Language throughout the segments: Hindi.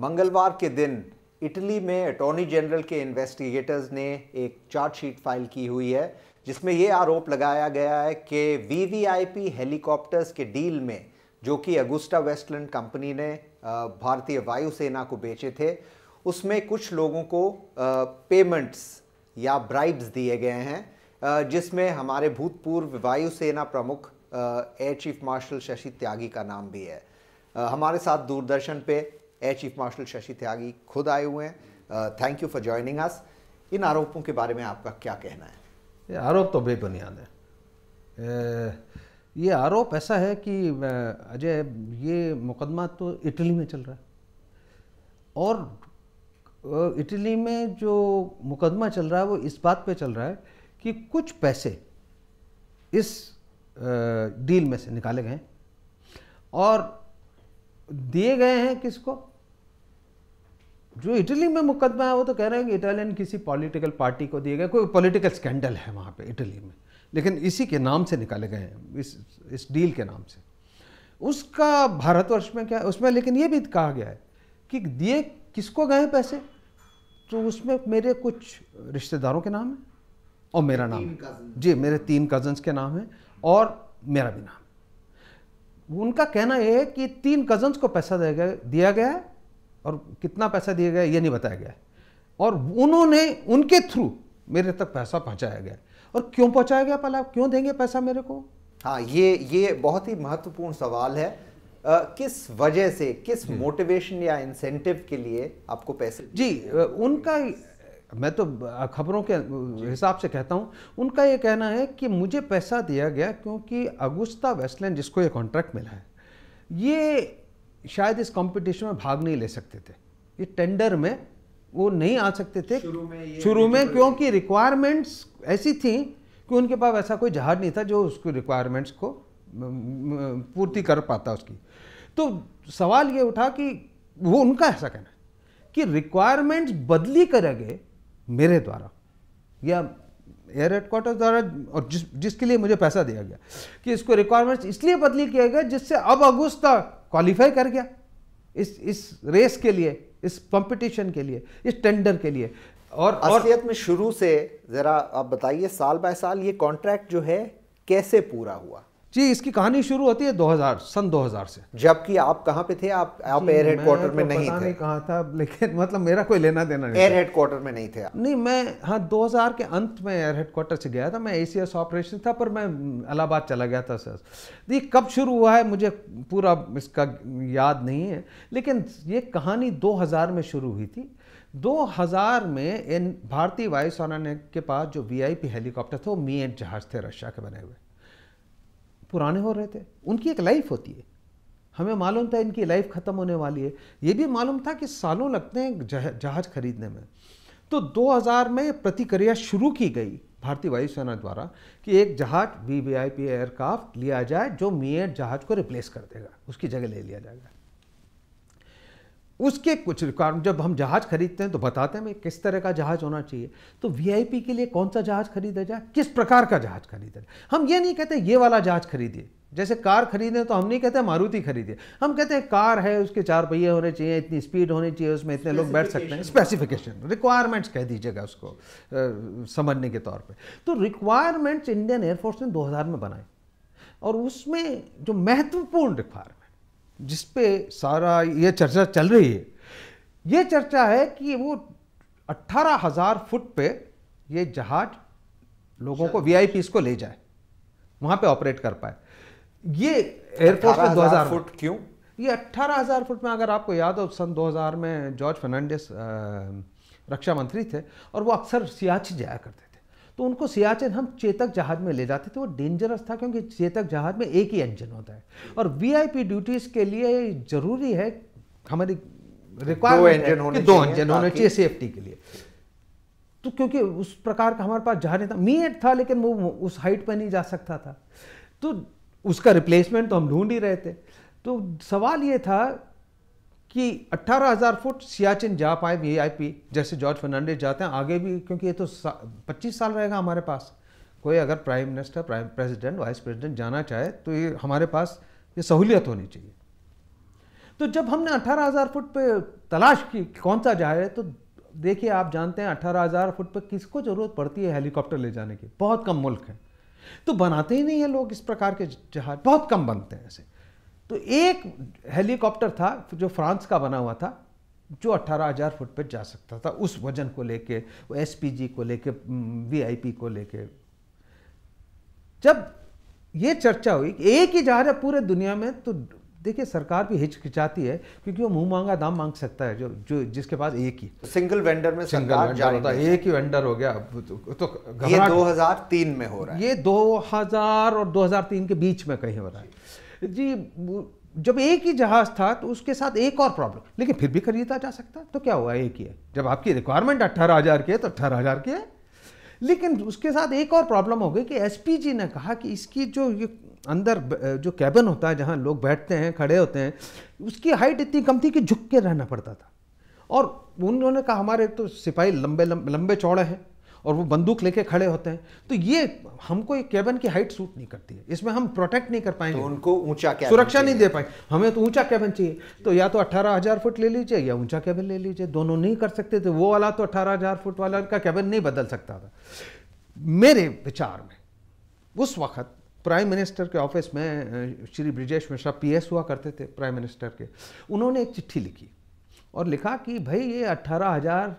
मंगलवार के दिन इटली में अटॉर्नी जनरल के इन्वेस्टिगेटर्स ने एक चार्जशीट फाइल की हुई है जिसमें ये आरोप लगाया गया है कि वीवीआईपी हेलीकॉप्टर्स के डील में जो कि अगुस्टा वेस्टलैंड कंपनी ने भारतीय वायुसेना को बेचे थे उसमें कुछ लोगों को पेमेंट्स या ब्राइब्स दिए गए हैं जिसमें हमारे भूतपूर्व वायुसेना प्रमुख air chief marshal Shashi Tyagi का नाम भी है हमारे साथ दूरदर्शन पे air chief marshal Shashi Tyagi खुद आए हुए हैं thank you for joining us इन आरोपों के बारे में आपका क्या कहना है ये आरोप तो बेबुनियाद है ये आरोप ऐसा है कि अजय ये मुकदमा तो इटली में चल रहा है और इटली में जो मुकदमा चल रहा है वो इस बात पे चल रहा है कि कुछ पैसे इस डील में से निकाले गए और दिए गए हैं किसको जो इटली में मुकदमा है वो तो कह रहे हैं कि इटालियन किसी पॉलिटिकल पार्टी को दिए गए कोई पॉलिटिकल स्कैंडल है वहाँ पे इटली में लेकिन इसी के नाम से निकाले गए हैं इस इस डील के नाम से उसका भारतवर्ष में क्या है उसमें लेकिन ये भी कहा गया है कि दिए किसको गए पैसे तो उसमें मेरे कुछ रिश्तेदारों के नाम हैं और मेरा नाम है जी मेरे तीन कजन्स के नाम हैं और मेरा भी नाम उनका कहना यह है कि तीन कजन्स को पैसा दिया गया है और कितना पैसा दिया गया ये नहीं बताया गया और उन्होंने उनके थ्रू मेरे तक पैसा पहुंचाया गया और क्यों पहुंचाया गया पहला क्यों देंगे पैसा मेरे को हाँ ये ये बहुत ही महत्वपूर्ण सवाल है आ, किस वजह से किस मोटिवेशन हम्म। या इंसेंटिव के लिए आपको पैसे जी उनका मैं तो खबरों के हिसाब से कहता हूँ उनका ये कहना है कि मुझे पैसा दिया गया क्योंकि अगुस्ता वेस्टलैंड जिसको ये कॉन्ट्रैक्ट मिला है ये शायद इस कंपटीशन में भाग नहीं ले सकते थे ये टेंडर में वो नहीं आ सकते थे शुरू में शुरू में क्योंकि रिक्वायरमेंट्स ऐसी थी कि उनके पास ऐसा कोई जहाज नहीं था जो उसकी रिक्वायरमेंट्स को पूर्ति कर पाता उसकी तो सवाल ये उठा कि वो उनका ऐसा कहना कि रिक्वायरमेंट्स बदली करेंगे मेरे द्वारा या एयर हेडक्वार्टर द्वारा और जिस जिसके लिए मुझे पैसा दिया गया कि इसको रिक्वायरमेंट्स इसलिए बदली किया गया जिससे अब अगुस्ता क्वालिफाई कर गया इस इस रेस के लिए इस कंपटीशन के लिए इस टेंडर के लिए और असलियत में शुरू से ज़रा आप बताइए साल बाय साल ये कॉन्ट्रैक्ट जो है कैसे पूरा हुआ जी इसकी कहानी शुरू होती है 2000 सन 2000 से जबकि आप कहाँ पे थे आप आप एयर हेडक्वार्टर तो में तो नहीं थे कहा कहाँ था लेकिन मतलब मेरा कोई लेना देना नहीं एयर हेडक्वार्टर में नहीं थे नहीं मैं हाँ 2000 के अंत में एयर हेडक्वार्टर से गया था मैं ए ऑपरेशन था पर मैं इलाहाबाद चला गया था सर ये कब शुरू हुआ है मुझे पूरा इसका याद नहीं है लेकिन ये कहानी दो में शुरू हुई थी 2000 में इन भारतीय वायुसेना ने के पास जो वीआईपी हेलीकॉप्टर थे वो मी एंड जहाज थे रशिया के बने हुए पुराने हो रहे थे उनकी एक लाइफ होती है हमें मालूम था इनकी लाइफ ख़त्म होने वाली है ये भी मालूम था कि सालों लगते हैं जहाज़ खरीदने में तो 2000 में प्रतिक्रिया शुरू की गई भारतीय वायुसेना द्वारा कि एक जहाज़ V V I P aircraft लिया जाए जो मियर जहाज़ को रिप्लेस कर देगा उसकी जगह ले लिया जाएगा उसके कुछ रिक्वायरमेंट जब हम जहाज़ खरीदते हैं तो बताते हैं भाई किस तरह का जहाज़ होना चाहिए तो वीआईपी के लिए कौन सा जहाज़ खरीदा जाए किस प्रकार का जहाज़ खरीदा जाए हम ये नहीं कहते ये वाला जहाज़ खरीदिए जैसे कार खरीदें तो हम नहीं कहते मारुति खरीदिए हम कहते हैं कार है उसके चार पहिए होने चाहिए इतनी स्पीड होनी चाहिए उसमें इतने लोग बैठ सकते हैं स्पेसिफिकेशन रिक्वायरमेंट्स कह दीजिएगा उसको समझने के तौर पे तो रिक्वायरमेंट्स इंडियन एयरफोर्स ने 2000 में बनाए और उसमें जो महत्वपूर्ण रिक्वायरमेंट जिस पे सारा ये चर्चा चल रही है ये चर्चा है कि वो अट्ठारह हज़ार फुट पे ये जहाज लोगों को वी अच्छा। को ले जाए वहाँ पे ऑपरेट कर पाए ये एयरपोर्ट पे दो हज़ार फुट क्यों ये अट्ठारह हज़ार फुट में अगर आपको याद हो सन 2000 में जॉर्ज फर्नांडिस रक्षा मंत्री थे और वो अक्सर सियाची जाया करते थे तो उनको सियाचिन हम चेतक जहाज में ले जाते थे वो डेंजरस था क्योंकि चेतक जहाज में एक ही इंजन होता है और वीआईपी ड्यूटीज़ के लिए ज़रूरी है हमारी रिक्वायरमेंट दो इंजन होने दो इंजन होने चाहिए सेफ्टी के लिए तो क्योंकि उस प्रकार का हमारे पास जहाज था एट था लेकिन वो उस हाइट पर नहीं जा सकता था तो उसका रिप्लेसमेंट तो हम ढूंढ ही रहे थे तो सवाल ये था कि 18,000 फुट सियाचिन जा पाए वीआईपी जैसे जॉर्ज फर्नांडिस जाते हैं आगे भी क्योंकि ये तो सा, 25 साल रहेगा हमारे पास कोई अगर prime minister prime president vice president जाना चाहे तो ये हमारे पास ये सहूलियत होनी चाहिए तो जब हमने 18,000 फुट पे तलाश की कौन सा है तो देखिए आप जानते हैं अठारह फुट पर किसको ज़रूरत पड़ती है हेलीकॉप्टर ले जाने की बहुत कम मुल्क है तो बनाते ही नहीं है लोग इस प्रकार के जहाज बहुत कम बनते हैं ऐसे तो एक हेलीकॉप्टर था जो फ्रांस का बना हुआ था जो 18,000 फुट पर जा सकता था उस वजन को लेके एस को लेके वी को लेके जब ये चर्चा हुई कि एक ही जहाज है पूरे दुनिया में तो देखिए सरकार भी हिचकिचाती है क्योंकि वो मुंह मांगा दाम मांग सकता है जो जो जिसके पास एक ही सिंगल वेंडर में सिंगल सरकार वेंडर होता है एक ही वेंडर हो गया तो, तो ये 2003 में हो रहा है ये 2000 और 2003 के बीच में कहीं हो रहा है जी जब एक ही जहाज था तो उसके साथ एक और प्रॉब्लम लेकिन फिर भी खरीदा जा सकता तो क्या हुआ एक ही है जब आपकी रिक्वायरमेंट अट्ठारह हज़ार की है तो अट्ठारह हज़ार की है लेकिन उसके साथ एक और प्रॉब्लम हो गई कि एसपीजी ने कहा कि इसकी जो ये अंदर जो कैबिन होता है जहाँ लोग बैठते हैं खड़े होते हैं उसकी हाइट इतनी कम थी कि झुक के रहना पड़ता था और उन्होंने कहा हमारे तो सिपाही लंबे लंबे, लंबे चौड़े हैं और वो बंदूक लेके खड़े होते हैं तो ये हमको एक केबन की हाइट सूट नहीं करती है इसमें हम प्रोटेक्ट नहीं कर पाएंगे तो उनको ऊंचा सुरक्षा नहीं दे पाए हमें तो ऊंचा केबन चाहिए तो या तो अट्ठारह हजार फुट ले लीजिए या ऊंचा केबन ले लीजिए दोनों नहीं कर सकते थे वो वाला तो अट्ठारह हजार फुट वाला का केबन नहीं बदल सकता था मेरे विचार में उस वक्त प्राइम मिनिस्टर के ऑफिस में श्री ब्रिजेश मिश्रा एस हुआ करते थे प्राइम मिनिस्टर के उन्होंने एक चिट्ठी लिखी और लिखा कि भाई ये अट्ठारह हजार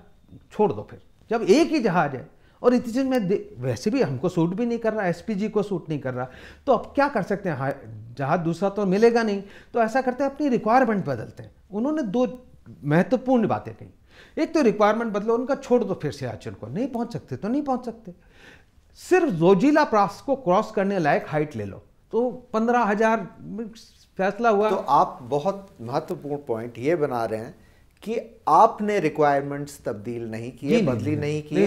छोड़ दो फिर जब एक ही जहाज है और इतनी चीज में वैसे भी हमको सूट भी नहीं कर रहा एसपीजी को सूट नहीं कर रहा तो अब क्या कर सकते हैं हाँ, जहाज दूसरा तो मिलेगा नहीं तो ऐसा करते हैं अपनी रिक्वायरमेंट बदलते हैं उन्होंने दो महत्वपूर्ण बातें कही एक तो रिक्वायरमेंट बदलो उनका छोड़ दो फिर से आचरण को नहीं पहुंच सकते तो नहीं पहुंच सकते सिर्फ जोजिला प्रास को क्रॉस करने लायक हाइट ले लो तो पंद्रह हजार फैसला हुआ तो आप बहुत महत्वपूर्ण पॉइंट ये बना रहे हैं कि आपने रिक्वायरमेंट्स तब्दील नहीं किए बदली नहीं किए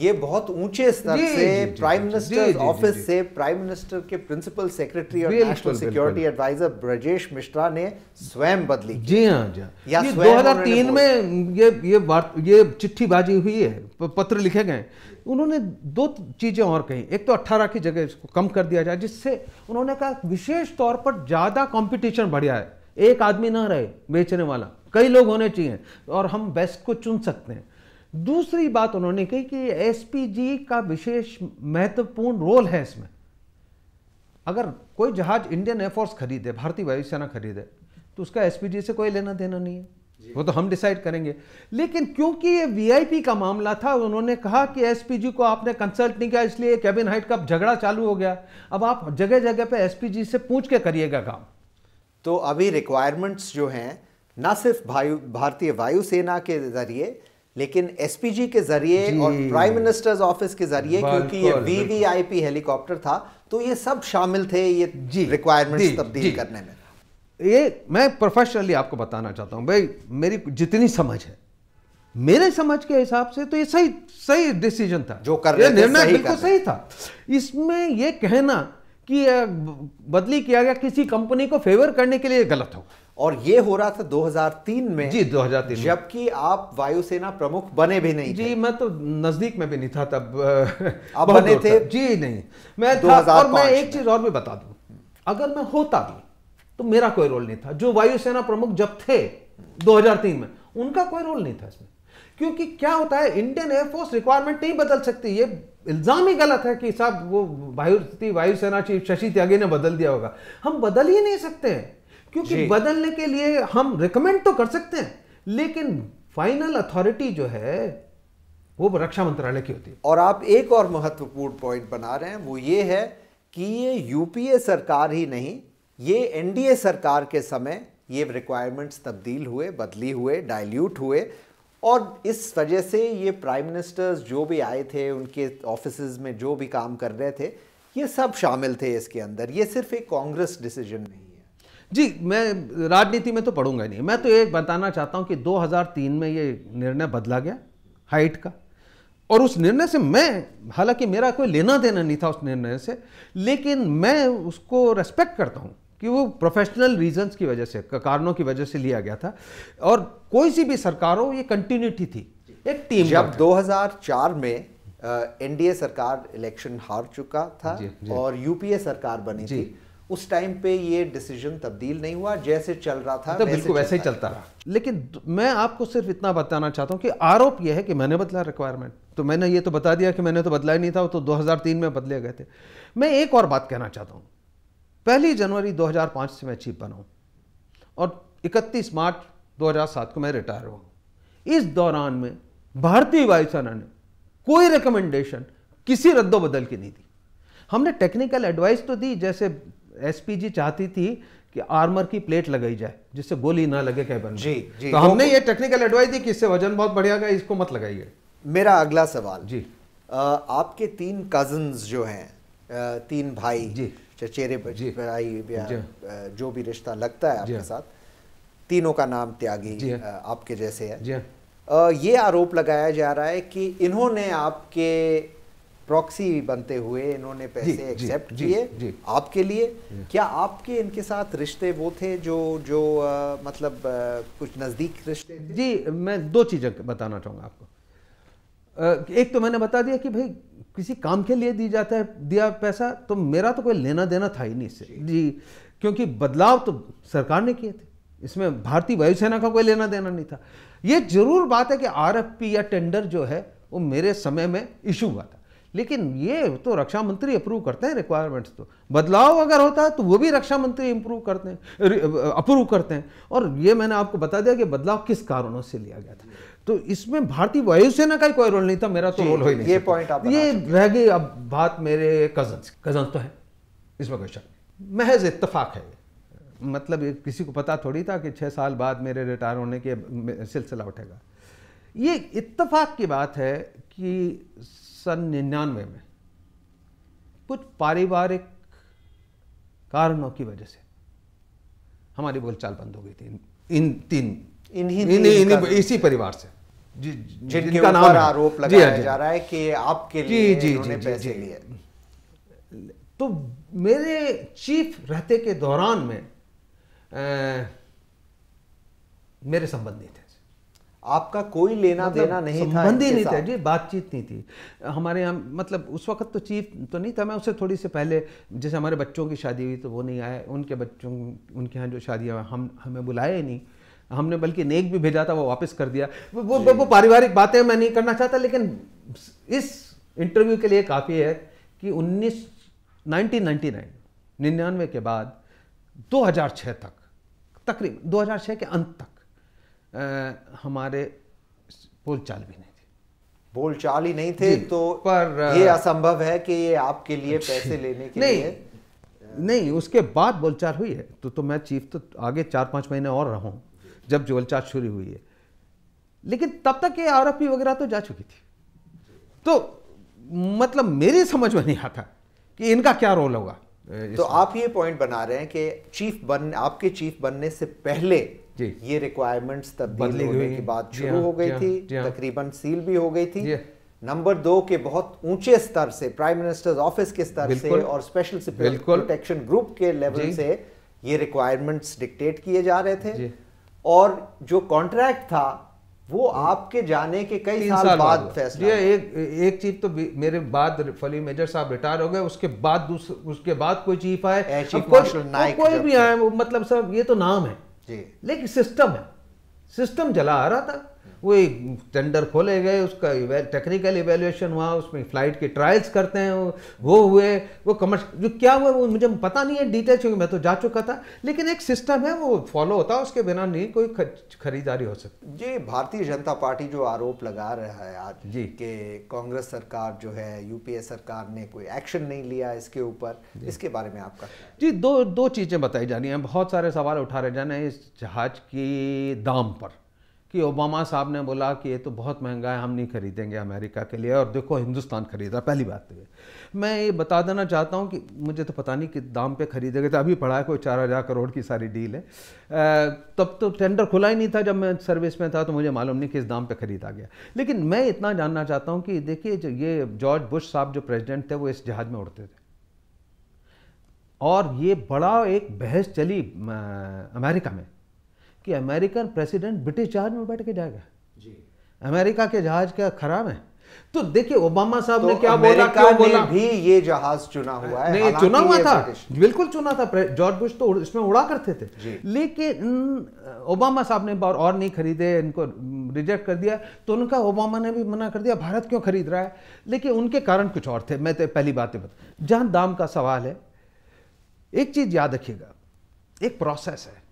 ये बहुत ऊंचे स्तर से प्राइम मिनिस्टर ऑफिस से प्राइम मिनिस्टर के प्रिंसिपल सेक्रेटरी और national security adviser Brajesh Mishra ने स्वयं बदली जी हाँ जी हाँ। या ये 2003 में ये ये बात ये चिट्ठी बाजी हुई है पत्र लिखे गए उन्होंने दो चीजें और कही एक तो 18 की जगह इसको कम कर दिया जाए जिससे उन्होंने कहा विशेष तौर पर ज्यादा कॉम्पिटिशन बढ़िया है एक आदमी ना रहे बेचने वाला कई लोग होने चाहिए और हम बेस्ट को चुन सकते हैं दूसरी बात उन्होंने कही कि एसपीजी का विशेष महत्वपूर्ण रोल है इसमें अगर कोई जहाज इंडियन एयरफोर्स खरीदे भारतीय वायुसेना खरीदे तो उसका एसपीजी से कोई लेना देना नहीं है वो तो हम डिसाइड करेंगे लेकिन क्योंकि ये वीआईपी का मामला था उन्होंने कहा कि एसपीजी को आपने कंसल्ट नहीं किया इसलिए कैबिन हाइट का झगड़ा चालू हो गया अब आप जगह जगह पे एसपीजी से पूछ के करिएगा काम तो अभी रिक्वायरमेंट्स जो हैं न सिर्फ भारतीय वायुसेना के जरिए लेकिन एसपीजी के जरिए और प्राइम मिनिस्टर्स ऑफिस के जरिए क्योंकि ये वीवीआईपी हेलीकॉप्टर था तो ये सब शामिल थे ये रिक्वायरमेंट्स तब्दील करने में ये मैं प्रोफेशनली आपको बताना चाहता हूँ भाई मेरी जितनी समझ है मेरे समझ के हिसाब से तो ये सही सही डिसीजन था जो कर रहे निर्णय बिल्कुल सही था इसमें ये कहना कि बदली किया गया किसी कंपनी को फेवर करने के लिए गलत हो और ये हो रहा था 2003 में जी 2003 जबकि आप वायुसेना प्रमुख बने भी नहीं जी मैं तो नजदीक में भी नहीं था तब आप बने थे जी नहीं मैं था और मैं एक चीज और भी बता दू अगर मैं होता भी तो मेरा कोई रोल नहीं था जो वायुसेना प्रमुख जब थे 2003 में उनका कोई रोल नहीं था इसमें क्योंकि क्या होता है इंडियन एयरफोर्स रिक्वायरमेंट नहीं बदल सकती ये इल्जाम ही गलत है कि साहब वो वायु वायुसेना चीफ शशि त्यागी ने बदल दिया होगा हम बदल ही नहीं सकते हैं क्योंकि बदलने के लिए हम रिकमेंड तो कर सकते हैं लेकिन फाइनल अथॉरिटी जो है वो रक्षा मंत्रालय की होती है और आप एक और महत्वपूर्ण पॉइंट बना रहे हैं वो ये है कि ये यूपीए सरकार ही नहीं ये एनडीए सरकार के समय ये रिक्वायरमेंट्स तब्दील हुए बदली हुए डाइल्यूट हुए और इस वजह से ये प्राइम मिनिस्टर्स जो भी आए थे उनके ऑफिस में जो भी काम कर रहे थे ये सब शामिल थे इसके अंदर ये सिर्फ एक कांग्रेस डिसीजन नहीं जी मैं राजनीति में तो पढ़ूंगा नहीं मैं तो ये बताना चाहता हूं कि 2003 में ये निर्णय बदला गया हाइट का और उस निर्णय से मैं हालांकि मेरा कोई लेना देना नहीं था उस निर्णय से लेकिन मैं उसको रेस्पेक्ट करता हूं कि वो प्रोफेशनल रीजंस की वजह से कारणों की वजह से लिया गया था और कोई सी भी सरकार हो ये कंटिन्यूटी थी एक टीम जब 2004 में एनडीए सरकार इलेक्शन हार चुका था जी, जी। और यूपीए सरकार बनी थी उस टाइम पे ये डिसीजन तब्दील नहीं हुआ जैसे चल रहा था तो बिल्कुल वैसे ही चलता रहा लेकिन मैं आपको सिर्फ इतना बताना चाहता हूँ कि आरोप यह है कि मैंने बदला रिक्वायरमेंट तो मैंने ये तो बता दिया कि मैंने तो बदला ही नहीं था तो 2003 में बदले गए थे मैं एक और बात कहना चाहता हूँ पहली जनवरी 2005 से मैं चीफ बना हूँ और इकतीस मार्च 2007 को मैं रिटायर हुआ इस दौरान में भारतीय वायुसेना ने कोई रिकमेंडेशन किसी रद्दोबदल की नहीं दी हमने टेक्निकल एडवाइस तो दी जैसे एसपीजी चाहती थी कि आर्मर की प्लेट लगाई जाए जिससे गोली ना लगे कह बन जी, जी तो हमने ये टेक्निकल एडवाइस दी कि इससे वजन बहुत बढ़िया गया इसको मत लगाइए मेरा अगला सवाल जी आपके तीन कजन जो हैं तीन भाई जी चचेरे भाई जो भी रिश्ता लगता है आपके साथ तीनों का नाम त्यागी आपके जैसे है ये आरोप लगाया जा रहा है कि इन्होंने आपके प्रॉक्सी बनते हुए इन्होंने पैसे एक्सेप्ट किए आपके लिए क्या आपके इनके साथ रिश्ते वो थे जो जो आ, मतलब आ, कुछ नज़दीक रिश्ते थे? जी मैं दो चीज़ें बताना चाहूँगा आपको एक तो मैंने बता दिया कि भाई किसी काम के लिए दी जाता है दिया पैसा तो मेरा तो कोई लेना देना था ही नहीं इससे जी।, जी क्योंकि बदलाव तो सरकार ने किए थे इसमें भारतीय वायुसेना का कोई लेना देना नहीं था ये जरूर बात है कि आर या टेंडर जो है वो मेरे समय में इशू हुआ था लेकिन ये तो रक्षा मंत्री अप्रूव करते हैं रिक्वायरमेंट्स तो बदलाव अगर होता है तो वो भी रक्षा मंत्री इम्प्रूव करते हैं अप्रूव करते हैं और ये मैंने आपको बता दिया कि बदलाव किस कारणों से लिया गया था तो इसमें भारतीय वायुसेना का ही कोई रोल नहीं था मेरा तो रोल हो ही नहीं ये पॉइंट आप ये रह गई अब बात मेरे कजन कजन तो है इसमें कोई शक महज इतफाक है मतलब किसी को पता थोड़ी था कि छः साल बाद मेरे रिटायर होने के सिलसिला उठेगा ये इत्तफाक की बात है कि सन निन्यानवे में कुछ पारिवारिक कारणों की वजह से हमारी बोलचाल बंद हो गई थी इन तीन इन्हीं इन, इन, इसी परिवार से जी, जी, जिनका नाम आरोप लगाया जा रहा है कि आपके लिए जी, जी, जी, पैसे जी, लिए तो मेरे चीफ रहते के दौरान में आ, मेरे संबंधी थे आपका कोई लेना मतलब देना नहीं था संबंध ही नहीं था जी बातचीत नहीं थी हमारे यहाँ मतलब उस वक्त तो चीफ तो नहीं था मैं उससे थोड़ी से पहले जैसे हमारे बच्चों की शादी हुई तो वो नहीं आए उनके बच्चों उनके यहाँ जो शादियाँ हम हमें बुलाए नहीं हमने बल्कि नेक भी भेजा था वो वापस कर दिया वो वो, वो पारिवारिक बातें मैं नहीं करना चाहता लेकिन इस इंटरव्यू के लिए काफ़ी है कि उन्नीस नाइनटीन नाइन्टी नाइन निन्यानवे के बाद 2006 तक तकरीबन 2006 के अंत तक हमारे बोलचाल भी नहीं थी बोलचाल ही नहीं थे तो पर ये असंभव है कि ये आपके लिए अच्छा, पैसे लेने के नहीं, लिए नहीं उसके बाद बोलचाल हुई है तो तो मैं चीफ तो आगे चार पांच महीने और रहा हूं जब बोलचाल शुरू हुई है लेकिन तब तक ये आरोपी वगैरह तो जा चुकी थी तो मतलब मेरी समझ में नहीं आता कि इनका क्या रोल होगा तो आप ये पॉइंट बना रहे हैं कि चीफ बन आपके चीफ बनने से पहले जी ये रिक्वायरमेंट्स तब्दील होने की बात शुरू हाँ, हो गई हाँ, थी हाँ। तकरीबन सील भी हो गई थी नंबर दो के बहुत ऊंचे स्तर से प्राइम मिनिस्टर्स ऑफिस के स्तर से और स्पेशल प्रोटेक्शन ग्रुप के लेवल से ये रिक्वायरमेंट्स डिक्टेट किए जा रहे थे और जो कॉन्ट्रैक्ट था वो आपके जाने के कई साल, साल बाद फैसला ये एक एक चीफ तो मेरे बाद फली मेजर साहब रिटायर हो गए उसके बाद उसके बाद कोई चीफ आए कोई, कोई भी आए मतलब सब ये तो नाम है जी लेकिन सिस्टम है सिस्टम जला आ रहा था वो टेंडर खोले गए उसका टेक्निकल इवेल्युएशन हुआ उसमें फ्लाइट के ट्रायल्स करते हैं वो हुए वो कमर्श जो क्या हुआ वो मुझे पता नहीं है डिटेल क्योंकि मैं तो जा चुका था लेकिन एक सिस्टम है वो फॉलो होता है उसके बिना नहीं कोई खरीदारी हो सकती ये भारतीय जनता पार्टी जो आरोप लगा रहा है आज जी के कांग्रेस सरकार जो है यूपीए सरकार ने कोई एक्शन नहीं लिया इसके ऊपर इसके बारे में आपका जी दो दो चीज़ें बताई जानी हैं बहुत सारे सवाल उठा रहे जाने इस जहाज की दाम पर कि ओबामा साहब ने बोला कि ये तो बहुत महंगा है हम नहीं खरीदेंगे अमेरिका के लिए और देखो हिंदुस्तान खरीदा पहली बात तो ये मैं ये बता देना चाहता हूँ कि मुझे तो पता नहीं कि दाम पे खरीदे गए थे तो अभी पढ़ा है कोई चार हज़ार करोड़ की सारी डील है तब तो टेंडर खुला ही नहीं था जब मैं सर्विस में था तो मुझे मालूम नहीं किस दाम पर खरीदा गया लेकिन मैं इतना जानना चाहता हूँ कि देखिए ये जॉर्ज बुश साहब जो प्रेजिडेंट थे वो इस जहाज़ में उड़ते थे और ये बड़ा एक बहस चली अमेरिका में कि अमेरिकन प्रेसिडेंट ब्रिटिश जहाज में बैठ के जाएगा जी अमेरिका के जहाज क्या खराब है तो देखिए ओबामा साहब तो ने क्या बोला क्या बोला भी ये जहाज चुना हुआ है नहीं चुना हुआ था बिल्कुल चुना था जॉर्ज बुश तो इसमें उड़ा करते थे लेकिन ओबामा साहब ने बार और नहीं खरीदे इनको रिजेक्ट कर दिया तो उनका ओबामा ने भी मना कर दिया भारत क्यों खरीद रहा है लेकिन उनके कारण कुछ और थे मैं तो पहली बात बता जहां दाम का सवाल है एक चीज याद रखिएगा एक प्रोसेस है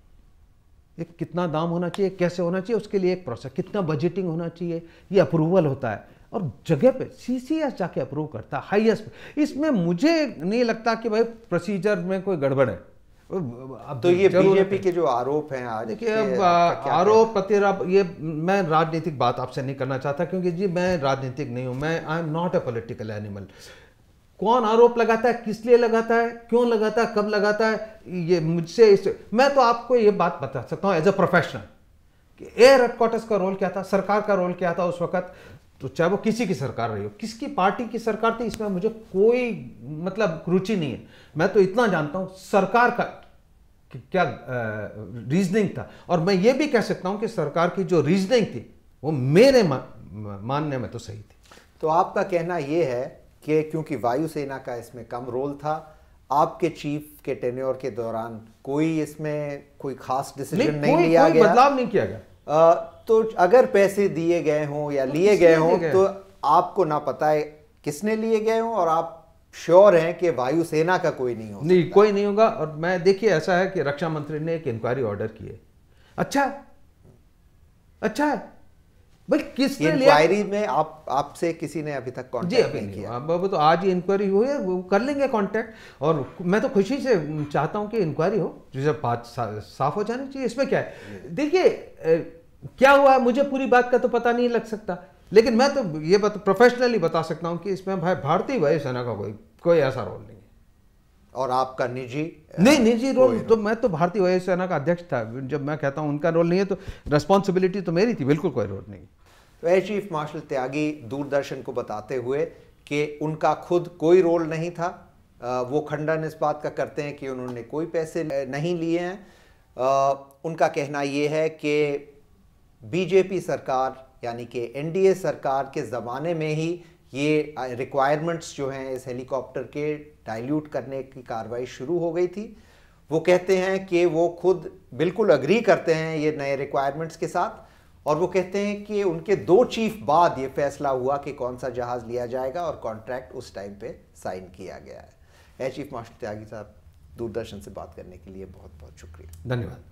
एक कितना दाम होना चाहिए कैसे होना चाहिए उसके लिए एक प्रोसेस कितना बजटिंग होना चाहिए ये अप्रूवल होता है और जगह पे सीसीएस जाके अप्रूव करता है हाईएस्ट इसमें मुझे नहीं लगता कि भाई प्रोसीजर में कोई गड़बड़ है अब तो ये बीजेपी के जो आरोप हैं आज देखिए आरोप प्रत्यारोप ये मैं राजनीतिक बात आपसे नहीं करना चाहता क्योंकि जी मैं राजनीतिक नहीं हूँ मैं I am not a political animal कौन आरोप लगाता है किस लिए लगाता है क्यों लगाता है कब लगाता है ये मुझसे इस मैं तो आपको ये बात बता सकता हूँ एज अ प्रोफेशनल कि एयर हेडक्वार्टर्स का रोल क्या था सरकार का रोल क्या था उस वक्त तो चाहे वो किसी की सरकार रही हो किसकी पार्टी की सरकार थी इसमें मुझे कोई मतलब रुचि नहीं है मैं तो इतना जानता हूँ सरकार का क्या रीजनिंग था और मैं ये भी कह सकता हूँ कि सरकार की जो रीजनिंग थी वो मेरे मानने में तो सही थी तो आपका कहना ये है कि क्योंकि वायुसेना का इसमें कम रोल था आपके चीफ के टेन्योर के दौरान कोई इसमें कोई खास डिसीजन नहीं, नहीं लिया गया बदलाव नहीं किया गया आ, तो अगर पैसे दिए गए हों या तो लिए गए हों तो आपको ना पता है किसने लिए गए हों और आप श्योर हैं कि वायुसेना का कोई नहीं होगा नहीं कोई नहीं होगा और मैं देखिए ऐसा है कि रक्षा मंत्री ने एक इंक्वायरी ऑर्डर की है अच्छा अच्छा है भाई किस इंक्वायरी में आप आपसे किसी ने अभी तक कांटेक्ट नहीं किया अब तो आज ही इंक्वायरी हुई है वो कर लेंगे कांटेक्ट और मैं तो खुशी से चाहता हूँ कि इंक्वायरी हो जो बात साफ हो जानी चाहिए इसमें क्या है देखिए क्या हुआ मुझे पूरी बात का तो पता नहीं लग सकता लेकिन मैं तो ये बत, प्रोफेशनली बता सकता हूँ कि इसमें भाई भारतीय वायुसेना का कोई कोई ऐसा रोल नहीं है और आपका निजी नहीं निजी रोल तो मैं तो भारतीय वायुसेना का अध्यक्ष था जब मैं कहता हूँ उनका रोल नहीं है तो रिस्पॉन्सिबिलिटी तो मेरी थी बिल्कुल कोई रोल नहीं air chief marshal Tyagi Doordarshan को बताते हुए कि उनका खुद कोई रोल नहीं था वो खंडन इस बात का करते हैं कि उन्होंने कोई पैसे नहीं लिए हैं उनका कहना ये है कि बीजेपी सरकार यानी कि एनडीए सरकार के ज़माने में ही ये रिक्वायरमेंट्स जो हैं इस हेलीकॉप्टर के डाइल्यूट करने की कार्रवाई शुरू हो गई थी वो कहते हैं कि वो खुद बिल्कुल अग्री करते हैं ये नए रिक्वायरमेंट्स के साथ और वो कहते हैं कि उनके दो चीफ बाद ये फैसला हुआ कि कौन सा जहाज़ लिया जाएगा और कॉन्ट्रैक्ट उस टाइम पे साइन किया गया है ए चीफ मास्टर त्यागी साहब दूरदर्शन से बात करने के लिए बहुत बहुत शुक्रिया धन्यवाद